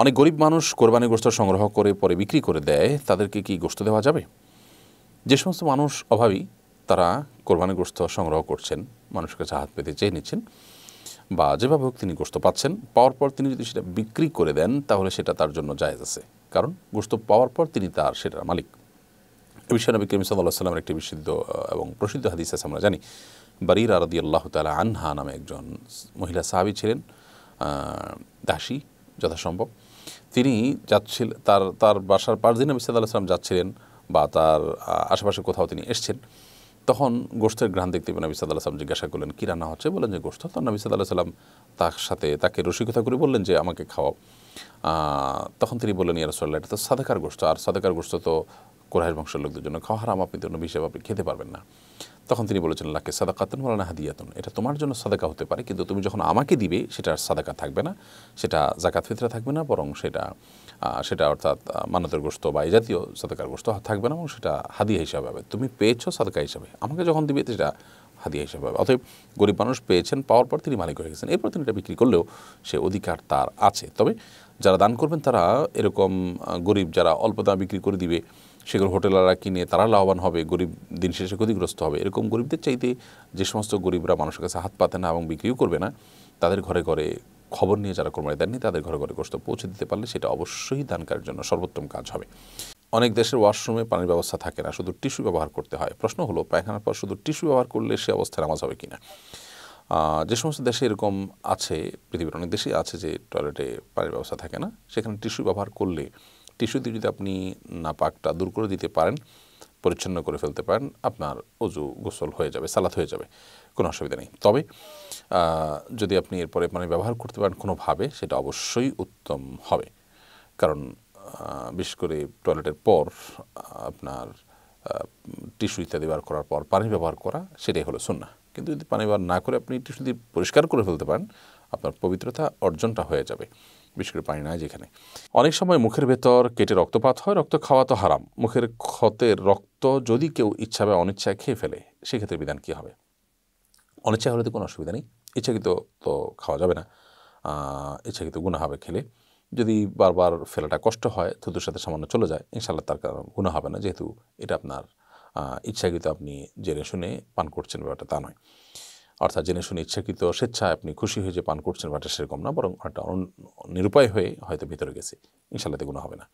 অনেক গরিব মানুষ কোরবানি গোস্ত সংগ্রহ করে পরে বিক্রি করে দেয় তাদেরকে কি গোস্ত দেওয়া যাবে যে সমস্ত মানুষ অভাবী তারা কোরবানি গোস্ত সংগ্রহ করছেন মানুষের কাছে হাত পেতে চেয়ে নিচ্ছেন বা যেভাবে হোক তিনি গোস্ত পাচ্ছেন পাওয়ার পর তিনি যদি সেটা বিক্রি করে দেন তাহলে সেটা তার জন্য জায়েজ আছে কারণ গোস্ত পাওয়ার পর তিনি তার সেটার মালিক এ বিষয়ে নবী করিম সাল্লাহ সাল্লামের একটি বিশুদ্ধ এবং প্রসিদ্ধ হাদিস আছে আমরা জানি বারির আরদি আল্লাহ তালা আনহা নামে একজন মহিলা সাহাবি ছিলেন দাসী যথাসম্ভব তিনি যাচ্ছিলেন তার তার বাসার পাঁচ দিন নবী সাল্লাহ সাল্লাম যাচ্ছিলেন বা তার আশেপাশে কোথাও তিনি এসছেন তখন গোষ্ঠের ঘ্রাণ দেখতে পেয়ে নবী সাল্লাহ সাল্লাম জিজ্ঞাসা করলেন কী রান্না হচ্ছে বললেন যে গোষ্ঠ তখন নবী সাল্লাহ সাল্লাম তার সাথে তাকে রসিকতা করে বললেন যে আমাকে খাওয়াও তখন তিনি বললেন ইয়ারসোল্লা এটা তো সাদাকার গোষ্ঠ আর সাদাকার গোষ্ঠ তো কোরআের বংশের লোকদের জন্য খাওয়া হারাম আপনি কোনো হিসেবে আপনি খেতে পারবেন না তখন তিনি বলেছেন লাকে সাদাকাতন না হাদিয়াতন এটা তোমার জন্য সাদাকা হতে পারে কিন্তু তুমি যখন আমাকে দিবে সেটা সাদাকা থাকবে না সেটা জাকাত ফিতরা থাকবে না বরং সেটা সেটা অর্থাৎ মানতের গোস্ত বা এই জাতীয় সাদাকার গোস্ত থাকবে না এবং সেটা হাদিয়া হিসাবে হবে তুমি পেয়েছো সাদাকা হিসাবে আমাকে যখন দিবে সেটা হাদিয়া হিসাবে হবে অতএব গরিব মানুষ পেয়েছেন পাওয়ার পর তিনি মালিক হয়ে গেছেন এরপর তিনি এটা বিক্রি করলেও সে অধিকার তার আছে তবে যারা দান করবেন তারা এরকম গরিব যারা অল্প দাম বিক্রি করে দিবে সেগুলো হোটেলাররা কিনে তারা লাভবান হবে গরিব দিন শেষে ক্ষতিগ্রস্ত হবে এরকম গরিবদের চাইতে যে সমস্ত গরিবরা মানুষের কাছে হাত পাতে না এবং বিক্রিও করবে না তাদের ঘরে ঘরে খবর নিয়ে যারা কর্মী দেননি তাদের ঘরে ঘরে কষ্ট পৌঁছে দিতে পারলে সেটা অবশ্যই দানকারের জন্য সর্বোত্তম কাজ হবে অনেক দেশের ওয়াশরুমে পানির ব্যবস্থা থাকে না শুধু টিস্যু ব্যবহার করতে হয় প্রশ্ন হলো পায়খানার পর শুধু টিস্যু ব্যবহার করলে সে অবস্থায় নামাজ হবে কিনা যে সমস্ত দেশে এরকম আছে পৃথিবীর অনেক দেশেই আছে যে টয়লেটে পানির ব্যবস্থা থাকে না সেখানে টিস্যু ব্যবহার করলে টিস্যুতে যদি আপনি নাপাকটা দূর করে দিতে পারেন পরিচ্ছন্ন করে ফেলতে পারেন আপনার অজু গোসল হয়ে যাবে সালাত হয়ে যাবে কোনো অসুবিধা নেই তবে যদি আপনি এরপরে মানে ব্যবহার করতে পারেন কোনোভাবে সেটা অবশ্যই উত্তম হবে কারণ বিশেষ করে টয়লেটের পর আপনার টিস্যু ইত্যাদি ব্যবহার করার পর পানি ব্যবহার করা সেটাই হলো সুন্না কিন্তু যদি পানি ব্যবহার না করে আপনি টিস্যু দিয়ে পরিষ্কার করে ফেলতে পারেন আপনার পবিত্রতা অর্জনটা হয়ে যাবে বিশেষ করে পানি নাই যেখানে অনেক সময় মুখের ভেতর কেটে রক্তপাত হয় রক্ত খাওয়া তো হারাম মুখের ক্ষতের রক্ত যদি কেউ ইচ্ছা বা অনিচ্ছায় খেয়ে ফেলে সেক্ষেত্রে বিধান কী হবে অনিচ্ছা হলে তো কোনো অসুবিধা নেই ইচ্ছাকৃত তো খাওয়া যাবে না ইচ্ছাকৃত গুণা হবে খেলে যদি বারবার ফেলাটা কষ্ট হয় থুতুর সাথে সামান্য চলে যায় ইনশাল্লাহ তার কারণ গুণা হবে না যেহেতু এটা আপনার ইচ্ছাকৃত আপনি জেনে শুনে পান করছেন ব্যাপারটা তা নয় অর্থাৎ জেনে শুনে ইচ্ছাকৃত স্বেচ্ছায় আপনি খুশি হয়ে যে পান করছেন বাটা সেরকম না বরং একটা নিরুপায় হয়ে হয়তো ভিতরে গেছে ইনশাল্লাতে কোনো হবে না